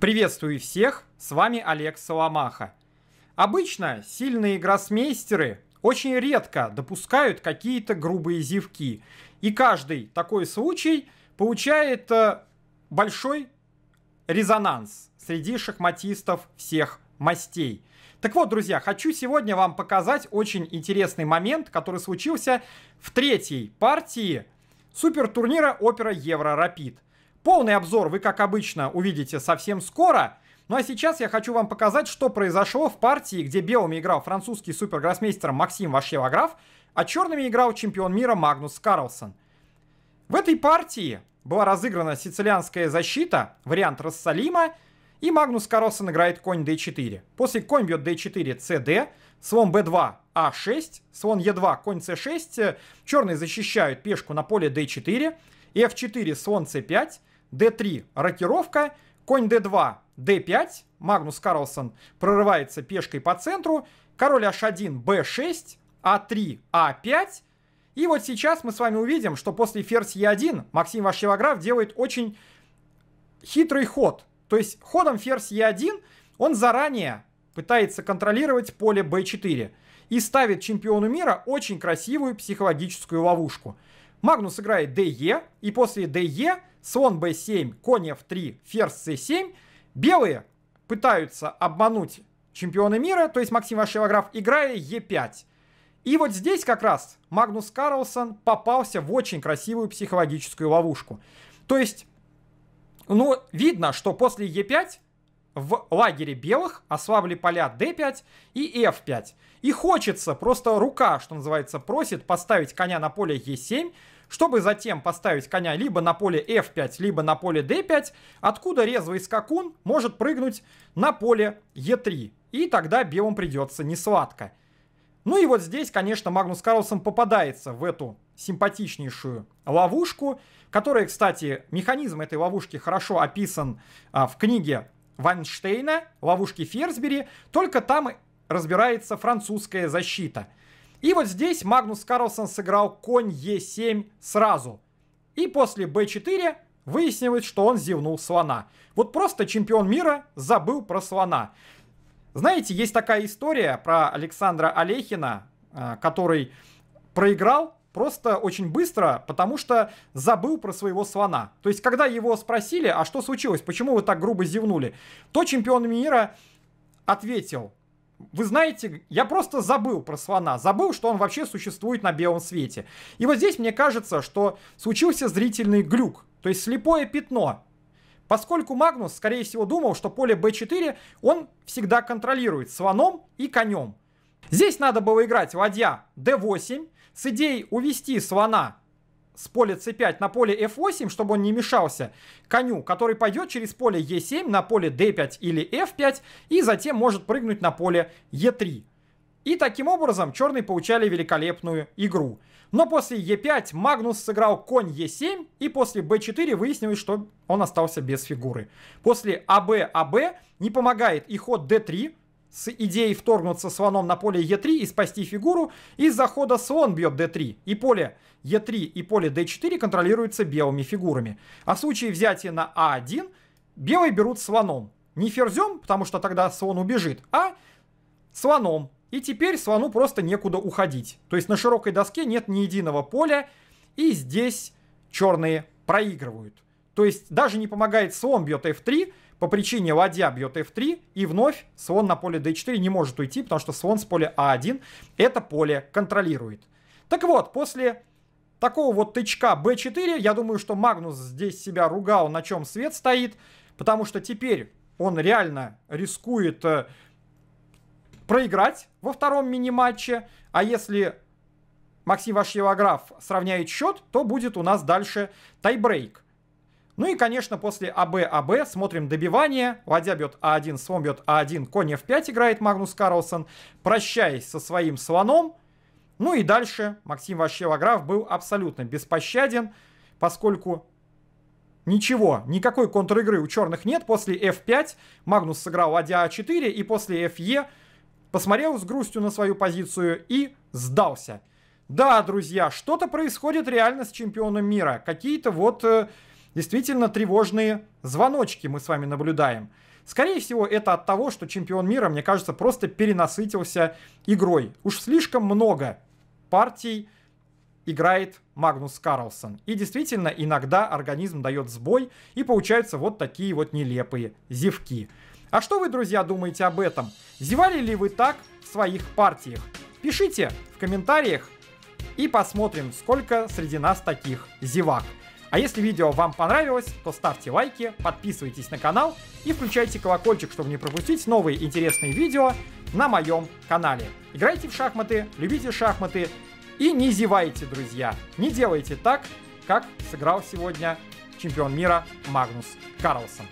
Приветствую всех, с вами Олег Соломаха. Обычно сильные гроссмейстеры очень редко допускают какие-то грубые зевки. И каждый такой случай получает э, большой резонанс среди шахматистов всех мастей. Так вот, друзья, хочу сегодня вам показать очень интересный момент, который случился в третьей партии супертурнира Опера Евро Рапид – Полный обзор вы, как обычно, увидите совсем скоро. Ну а сейчас я хочу вам показать, что произошло в партии, где белыми играл французский супергроссмейстер Максим Вашелограф, а черными играл чемпион мира Магнус Карлсон. В этой партии была разыграна сицилианская защита, вариант Рассалима, и Магнус Карлсон играет конь d4. После конь бьет d4, cd, слон b2, a6, а слон e2, конь c6, черные защищают пешку на поле d4, f4, слон c5, d3 рокировка, конь d2, d5, Магнус Карлсон прорывается пешкой по центру, король h1, b6, a 3 a 5 И вот сейчас мы с вами увидим, что после ферзь e1 Максим Вашевограф делает очень хитрый ход. То есть ходом ферзь e1 он заранее пытается контролировать поле b4 и ставит чемпиону мира очень красивую психологическую ловушку. Магнус играет DE, и после DE слон b7, конь f3, ферзь c7, белые пытаются обмануть чемпиона мира, то есть Максим Вашилограф, играя e5. И вот здесь как раз Магнус Карлсон попался в очень красивую психологическую ловушку. То есть, ну, видно, что после e5 в лагере белых ослабли поля d5 и f5. И хочется, просто рука, что называется, просит поставить коня на поле e7, чтобы затем поставить коня либо на поле f5, либо на поле d5, откуда резвый скакун может прыгнуть на поле e3. И тогда белым придется несладко. Ну и вот здесь, конечно, Магнус Карлсон попадается в эту симпатичнейшую ловушку, которая, кстати, механизм этой ловушки хорошо описан а, в книге Вайнштейна «Ловушки Ферсбери», только там разбирается французская защита – и вот здесь Магнус Карлсон сыграл конь Е7 сразу. И после Б4 выяснилось, что он зевнул слона. Вот просто чемпион мира забыл про слона. Знаете, есть такая история про Александра Олехина, э, который проиграл просто очень быстро, потому что забыл про своего слона. То есть, когда его спросили, а что случилось, почему вы так грубо зевнули, то чемпион мира ответил, вы знаете, я просто забыл про слона, забыл, что он вообще существует на белом свете. И вот здесь мне кажется, что случился зрительный глюк, то есть слепое пятно. Поскольку Магнус, скорее всего, думал, что поле b4 он всегда контролирует слоном и конем. Здесь надо было играть ладья d8 с идеей увести слона с поля c5 на поле f8, чтобы он не мешался коню, который пойдет через поле e7 на поле d5 или f5 и затем может прыгнуть на поле e3. И таким образом черные получали великолепную игру. Но после e5 Магнус сыграл конь e7, и после b4 выяснилось, что он остался без фигуры. После аб аб не помогает и ход d3, с идеей вторгнуться слоном на поле Е3 и спасти фигуру, из захода слон бьет d3, и поле Е3 и поле d4 контролируются белыми фигурами. А в случае взятия на А1 белые берут слоном. Не ферзем, потому что тогда слон убежит, а слоном. И теперь слону просто некуда уходить. То есть на широкой доске нет ни единого поля, и здесь черные проигрывают. То есть даже не помогает слон, бьет f3, по причине ладья бьет f3, и вновь слон на поле d4 не может уйти, потому что слон с поля a1 а это поле контролирует. Так вот, после такого вот тычка b4, я думаю, что Магнус здесь себя ругал, на чем свет стоит, потому что теперь он реально рискует э, проиграть во втором мини-матче, а если Максим Вашьевограф сравняет счет, то будет у нас дальше тайбрейк. Ну и, конечно, после АБ-АБ а смотрим добивание. Ладья бьет А1, слон бьет А1, конь F5 играет Магнус Карлсон. Прощаясь со своим слоном. Ну и дальше Максим Ващелограф был абсолютно беспощаден, поскольку ничего, никакой контр-игры у черных нет. После F5 Магнус сыграл ладья А4 и после FE посмотрел с грустью на свою позицию и сдался. Да, друзья, что-то происходит реально с чемпионом мира. Какие-то вот э, действительно тревожные звоночки мы с вами наблюдаем. Скорее всего, это от того, что чемпион мира, мне кажется, просто перенасытился игрой. Уж слишком много партий играет Магнус Карлсон. И действительно, иногда организм дает сбой, и получаются вот такие вот нелепые зевки. А что вы, друзья, думаете об этом? Зевали ли вы так в своих партиях? Пишите в комментариях и посмотрим, сколько среди нас таких зевак. А если видео вам понравилось, то ставьте лайки, подписывайтесь на канал и включайте колокольчик, чтобы не пропустить новые интересные видео на моем канале. Играйте в шахматы, любите шахматы и не зевайте, друзья. Не делайте так, как сыграл сегодня чемпион мира Магнус Карлсон.